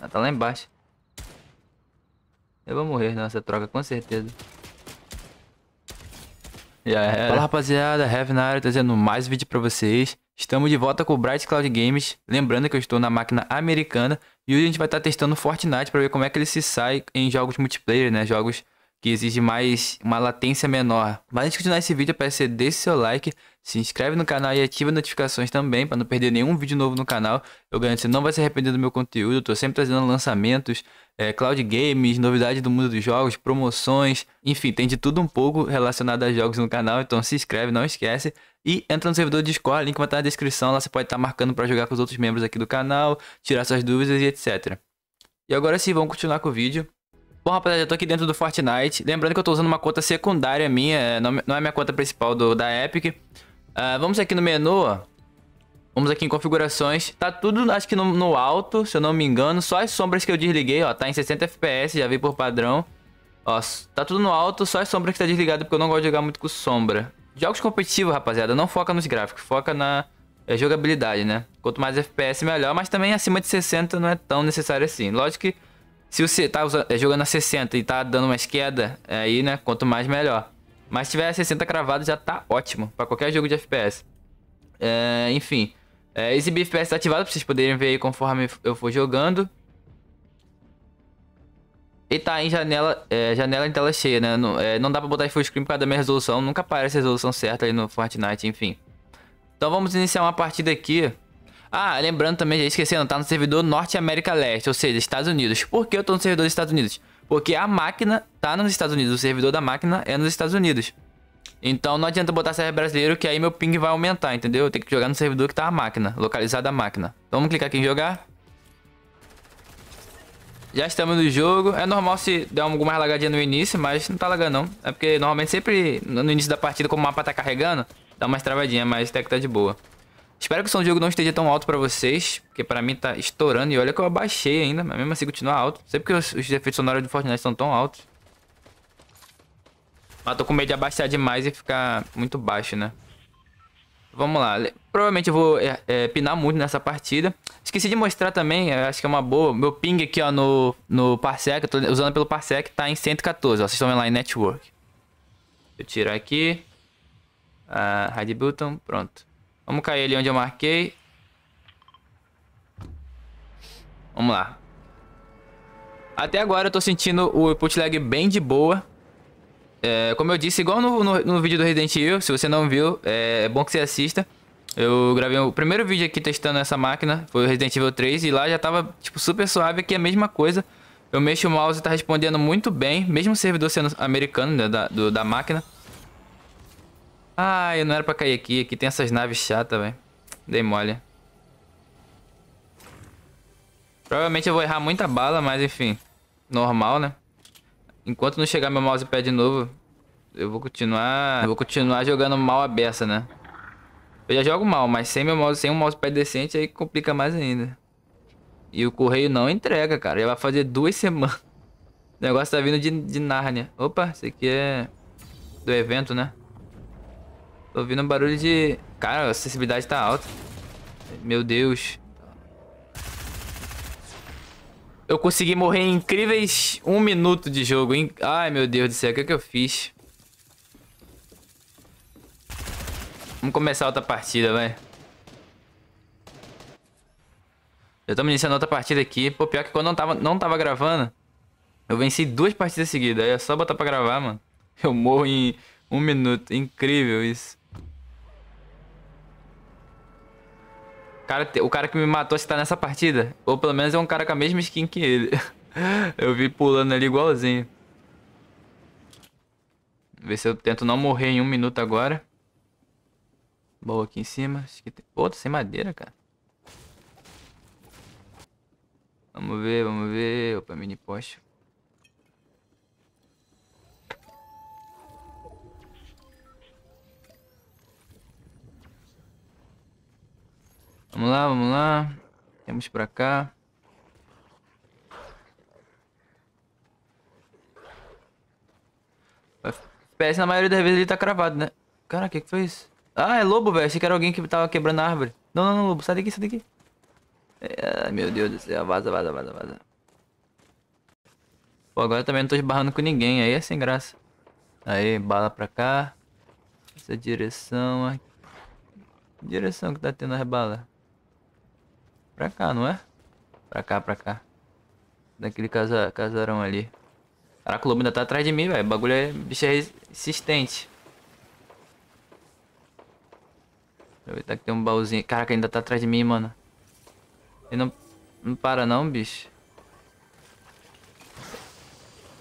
Ela tá lá embaixo. Eu vou morrer nessa troca, com certeza. Já era. Fala rapaziada, Heavy na área trazendo mais vídeo pra vocês. Estamos de volta com o Bright Cloud Games. Lembrando que eu estou na máquina americana. E hoje a gente vai estar testando Fortnite pra ver como é que ele se sai em jogos multiplayer, né? Jogos que exige mais uma latência menor. Mas antes de continuar esse vídeo, eu peço deixe seu like, se inscreve no canal e ativa notificações também para não perder nenhum vídeo novo no canal. Eu garanto que você não vai se arrepender do meu conteúdo, eu tô sempre trazendo lançamentos, é, cloud games, novidades do mundo dos jogos, promoções, enfim, tem de tudo um pouco relacionado a jogos no canal, então se inscreve, não esquece. E entra no servidor do Discord, link vai estar na descrição, lá você pode estar marcando para jogar com os outros membros aqui do canal, tirar suas dúvidas e etc. E agora sim, vamos continuar com o vídeo. Bom, rapaziada, eu tô aqui dentro do Fortnite. Lembrando que eu tô usando uma conta secundária minha, é, não é minha conta principal do, da Epic. Uh, vamos aqui no menu, vamos aqui em configurações. Tá tudo, acho que no, no, alto, se eu não me engano. Só as sombras que eu desliguei, ó, tá em 60 FPS, já vi por padrão. Ó, tá tudo no alto, só as sombras que tá desligado, porque eu não gosto de jogar muito com sombra. Jogos competitivos, rapaziada, não foca nos gráficos, foca na é, jogabilidade, né? Quanto mais FPS, melhor, mas também acima de 60 não é tão necessário assim. Lógico que se você tá usando, é, jogando a 60 e tá dando uma esquerda, é aí, né, quanto mais melhor. Mas se tiver a 60 cravado, já tá ótimo para qualquer jogo de FPS. É, enfim, é, exibir FPS tá ativado pra vocês poderem ver aí conforme eu for jogando. E tá em janela, é, janela em tela cheia, né? Não, é, não dá pra botar em full screen por causa da minha resolução. Nunca aparece a resolução certa aí no Fortnite, enfim. Então vamos iniciar uma partida aqui. Ah, lembrando também, já esquecendo, tá no servidor Norte América Leste, ou seja, Estados Unidos. Por que eu tô no servidor dos Estados Unidos? Porque a máquina tá nos Estados Unidos, o servidor da máquina é nos Estados Unidos. Então não adianta botar server brasileiro que aí meu ping vai aumentar, entendeu? Eu tenho que jogar no servidor que tá a máquina, localizada a máquina. Então, vamos clicar aqui em jogar. Já estamos no jogo. É normal se der alguma lagadinha no início, mas não tá lagando não. É porque normalmente sempre no início da partida, como o mapa tá carregando, dá umas travadinhas, mas até que tá de boa. Espero que o São Diego não esteja tão alto para vocês, porque para mim tá estourando. E olha que eu abaixei ainda, mas mesmo assim continua alto. Sei porque os, os efeitos sonoros do Fortnite são tão altos. Mas tô com medo de abaixar demais e ficar muito baixo, né? Vamos lá. Provavelmente eu vou é, é, pinar muito nessa partida. Esqueci de mostrar também, acho que é uma boa. Meu ping aqui, ó, no, no Parsec, eu tô usando pelo Parsec, tá em 114, ó. Vocês estão vendo lá em Network. Deixa eu tirar aqui. Ah, hide button, então, pronto. Vamos cair ali onde eu marquei. Vamos lá. Até agora eu tô sentindo o input lag bem de boa. É, como eu disse, igual no, no, no, vídeo do Resident Evil, se você não viu, é, é, bom que você assista. Eu gravei o primeiro vídeo aqui testando essa máquina, foi o Resident Evil 3, e lá já tava tipo, super suave, aqui é a mesma coisa. Eu mexo o mouse e tá respondendo muito bem, mesmo o servidor sendo americano né, da, do, da máquina. Ah, eu não era pra cair aqui. Aqui tem essas naves chatas, velho. Dei mole. Provavelmente eu vou errar muita bala, mas enfim. Normal, né? Enquanto não chegar meu mousepad de novo, eu vou continuar... Eu vou continuar jogando mal a beça, né? Eu já jogo mal, mas sem, meu mouse, sem um mousepad decente aí complica mais ainda. E o correio não entrega, cara. Já vai fazer duas semanas. O negócio tá vindo de, de Nárnia. Opa, isso aqui é... Do evento, né? Tô ouvindo um barulho de... Cara, a acessibilidade tá alta. Meu Deus. Eu consegui morrer em incríveis um minuto de jogo. hein? Ai, meu Deus do céu. O que, é que eu fiz? Vamos começar outra partida, vai. Já estamos iniciando outra partida aqui. Pô, pior que quando não tava, não tava gravando, eu venci duas partidas seguidas. Aí é só botar pra gravar, mano. Eu morro em um minuto. Incrível isso. Cara, o cara que me matou está nessa partida. Ou pelo menos é um cara com a mesma skin que ele. eu vi pulando ali igualzinho. Ver se eu tento não morrer em um minuto agora. Boa aqui em cima. Acho que tem... Pô, sem madeira, cara. Vamos ver, vamos ver. Opa, mini poste. Vamos lá, vamos lá. Temos pra cá. O na maioria das vezes ele tá cravado, né? Cara, o que que foi isso? Ah, é lobo, velho. Achei que era alguém que tava quebrando a árvore. Não, não, não, lobo. Sai daqui, sai daqui. É, meu Deus do céu. Vaza, vaza, vaza, vaza. Pô, agora também não tô esbarrando com ninguém. Aí é sem graça. Aí, bala pra cá. Essa direção aqui. Direção que tá tendo as balas. Pra cá, não é? Pra cá, pra cá. Daquele casa, casarão ali. Caraca, o lobo ainda tá atrás de mim, velho. O bagulho é bicho é resistente. Aproveitar que tem um baúzinho. Caraca, ainda tá atrás de mim, mano. Ele não, não para não, bicho.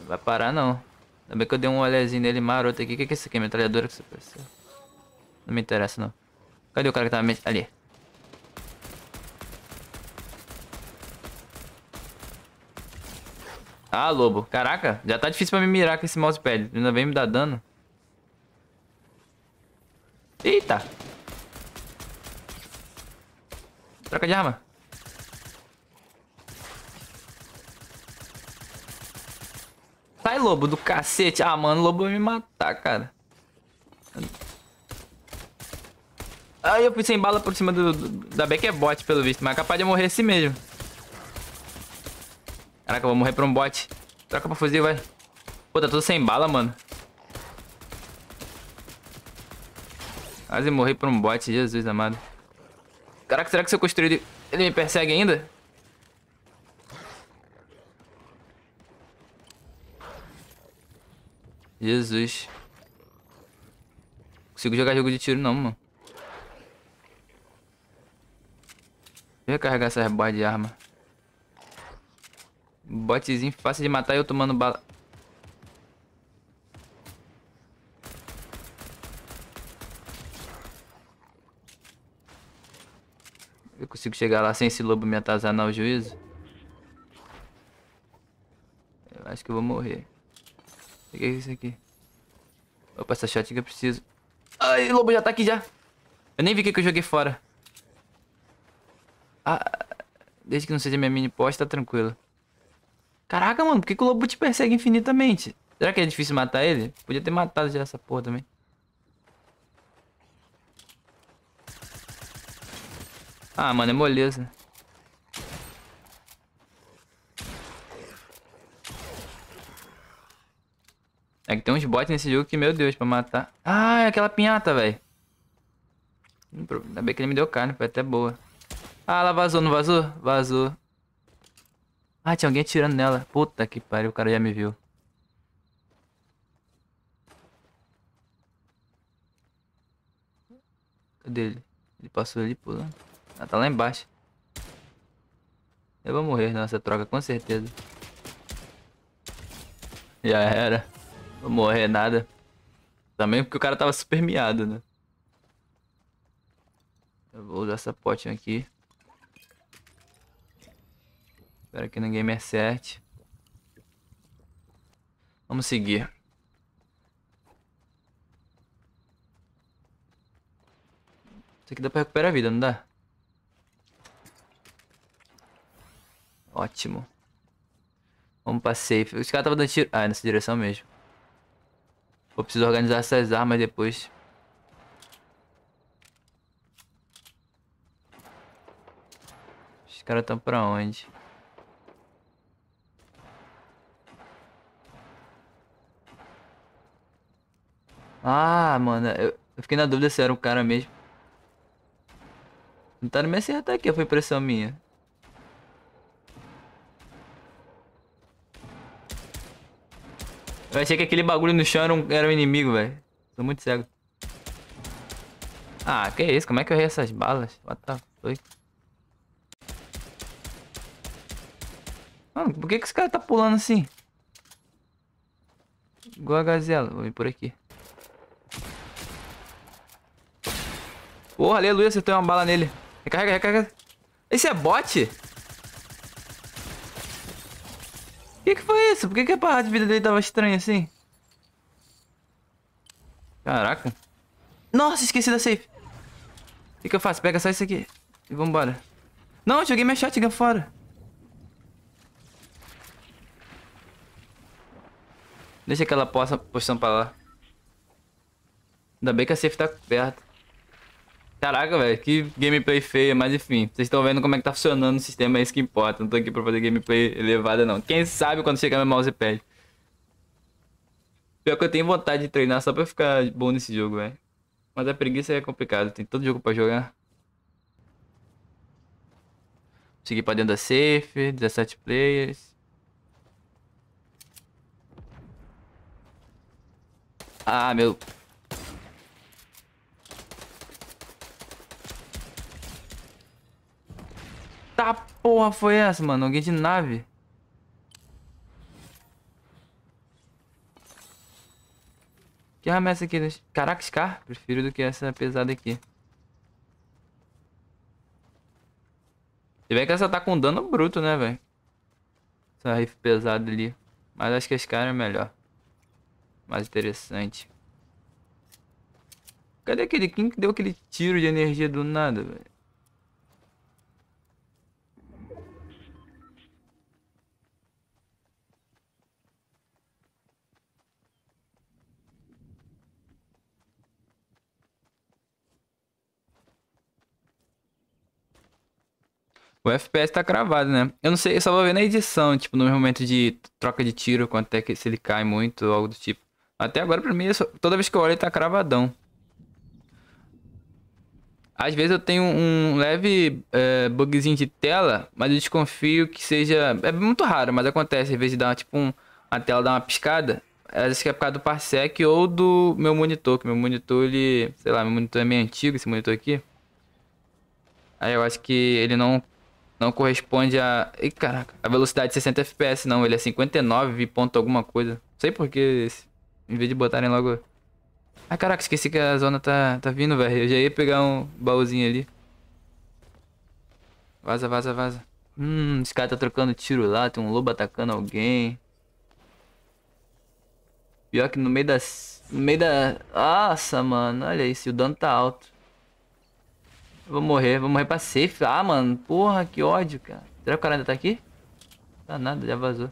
Não vai parar não. Ainda bem que eu dei um olhezinho nele maroto aqui. O que, que é isso aqui? É metralhadora que você percebeu? Não me interessa não. Cadê o cara que tá Ali. Ah, lobo. Caraca, já tá difícil pra me mirar com esse mousepad. Ainda vem me dar dano. Eita. Troca de arma. Sai, lobo, do cacete. Ah, mano, o lobo vai me matar, cara. Aí ah, eu fui sem bala por cima do, da Beck é bot, pelo visto. Mas é capaz de eu morrer assim mesmo. Caraca, eu vou morrer pra um bot. Troca pra fuzil, vai. Pô, tá tudo sem bala, mano. Quase morri pra um bot, Jesus amado. Caraca, será que se eu construir ele, ele me persegue ainda? Jesus. Não consigo jogar jogo de tiro não, mano. Deixa eu recarregar essas boas de arma. Botezinho fácil de matar eu tomando bala. Eu consigo chegar lá sem esse lobo me atazanar o juízo? Eu acho que eu vou morrer. O que é isso aqui? Opa, essa shot que eu preciso. Ai, o lobo já tá aqui já. Eu nem vi o que, que eu joguei fora. Ah, desde que não seja minha mini posta, tá tranquilo. Caraca, mano, por que, que o lobo te persegue infinitamente? Será que é difícil matar ele? Podia ter matado já essa porra também. Ah, mano, é moleza. É que tem uns bots nesse jogo que, meu Deus, pra matar. Ah, é aquela pinhata, velho. Ainda bem que ele me deu carne, foi até boa. Ah, ela vazou, não vazou? Vazou. Ah, tinha alguém atirando nela. Puta que pariu, o cara já me viu. Cadê ele? Ele passou ali pulando. Ah, tá lá embaixo. Eu vou morrer nessa troca, com certeza. Já era. Vou morrer nada. Também porque o cara tava super miado, né? Eu vou usar essa potinha aqui. Espero que ninguém me acerte. Vamos seguir. Isso aqui dá pra recuperar a vida, não dá? Ótimo. Vamos pra safe. Os caras estavam dando tiro. Ah, é nessa direção mesmo. Vou precisar organizar essas armas depois. Os caras estão pra onde? Ah, mano, eu, fiquei na dúvida se era o cara mesmo. Não Tentaram tá me acertar aqui, foi pressão minha. Eu achei que aquele bagulho no chão era um, era um inimigo, velho. Tô muito cego. Ah, que isso? Como é que eu errei essas balas? What the fuck? Mano, por que, que esse cara tá pulando assim? Igual a gazela. Vou vir por aqui. Porra, aleluia, acertei uma bala nele. Recarrega, recarrega. Esse é bot? O que, que foi isso? Por que, que a barra de vida dele tava estranha assim? Caraca. Nossa, esqueci da safe. O que, que eu faço? Pega só isso aqui. E vambora. Não, joguei minha shotgun fora. Deixa aquela poção pra lá. Ainda bem que a safe tá perto. Caraca, velho, que gameplay feia, mas enfim, vocês estão vendo como é que tá funcionando o sistema, é isso que importa. Não tô aqui pra fazer gameplay elevada, não. Quem sabe quando chegar meu mousepad. Pior que eu tenho vontade de treinar só pra ficar bom nesse jogo, velho. Mas a preguiça é complicado, tem todo jogo pra jogar. Seguir pra dentro da safe, 17 players. Ah, meu Tá porra foi essa, mano? Alguém de nave? Que arma é essa aqui? Caraca, Scar. Prefiro do que essa pesada aqui. Se bem que essa tá com dano bruto, né, velho? Essa rifle pesada ali. Mas acho que a Scar é melhor. Mais interessante. Cadê aquele? Quem deu aquele tiro de energia do nada, velho? O FPS tá cravado, né? Eu não sei, eu só vou ver na edição, tipo, no momento de troca de tiro, quanto é que se ele cai muito, algo do tipo. Até agora, pra mim, só, toda vez que eu olho, ele tá cravadão. Às vezes eu tenho um leve é, bugzinho de tela, mas eu desconfio que seja. É muito raro, mas acontece. Às vezes dá tipo um, a tela dá uma piscada. Acho que é por causa do Parsec ou do meu monitor, que meu monitor ele. Sei lá, meu monitor é meio antigo, esse monitor aqui. Aí eu acho que ele não não corresponde a. Ih, caraca. A velocidade de 60 FPS, não. Ele é 59 ponto alguma coisa. Não sei porque. Em vez de botarem logo. Ah, caraca, esqueci que a zona tá, tá vindo, velho. Eu já ia pegar um baúzinho ali. Vaza, vaza, vaza. Hum, esse cara tá trocando tiro lá. Tem um lobo atacando alguém. Pior que no meio das. No meio da. Nossa, mano. Olha isso. O dano tá alto. Eu vou morrer, vou morrer pra safe. Ah, mano, porra, que ódio, cara. Será que o cara ainda tá aqui? Tá nada, já vazou.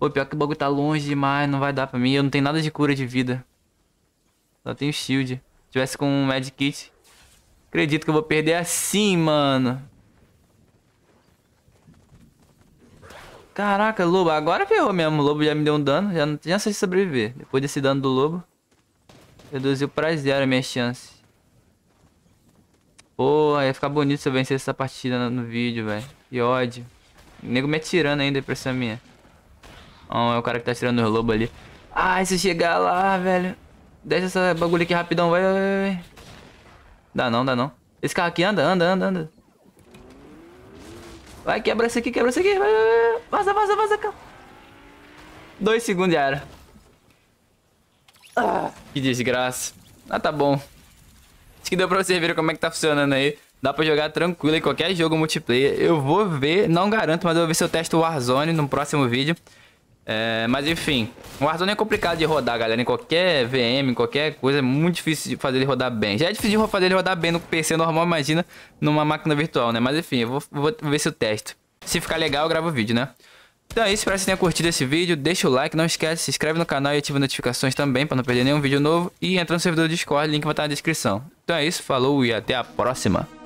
Pô, pior que o bagulho tá longe demais, não vai dar pra mim. Eu não tenho nada de cura de vida. Só tenho shield. Se tivesse com um medkit, Acredito que eu vou perder assim, mano. Caraca, lobo. Agora ferrou mesmo. O lobo já me deu um dano. Já não tinha chance de sobreviver. Depois desse dano do lobo. Reduziu pra zero a minha chance. Pô, ia ficar bonito se eu vencesse essa partida no, vídeo, velho. Que ódio. O nego me atirando ainda, essa minha. Ó, oh, é o cara que tá tirando os lobos ali. Ai, se chegar lá, velho. Desce essa bagulho aqui rapidão, vai, vai, vai. Dá não, dá não. Esse carro aqui anda, anda, anda, anda. Vai, quebra isso aqui, quebra isso aqui. Vai, vai, vai. Vaza, vaza, vaza, calma. Dois segundos já era. Ah, que desgraça. Ah, tá bom. Acho que deu pra vocês verem como é que tá funcionando aí. Dá pra jogar tranquilo em qualquer jogo multiplayer. Eu vou ver, não garanto, mas eu vou ver se eu testo o Warzone no próximo vídeo. É, mas enfim, o Warzone é complicado de rodar, galera. Em qualquer VM, em qualquer coisa, é muito difícil de fazer ele rodar bem. Já é difícil de fazer ele rodar bem no PC normal, imagina numa máquina virtual, né? Mas enfim, eu vou, vou ver se eu testo. Se ficar legal, eu gravo o vídeo, né? Então é isso, espero que vocês tenha curtido esse vídeo. Deixa o like, não esquece, se inscreve no canal e ativa notificações também para não perder nenhum vídeo novo. E entra no servidor do Discord, link vai estar na descrição. Então é isso, falou e até a próxima!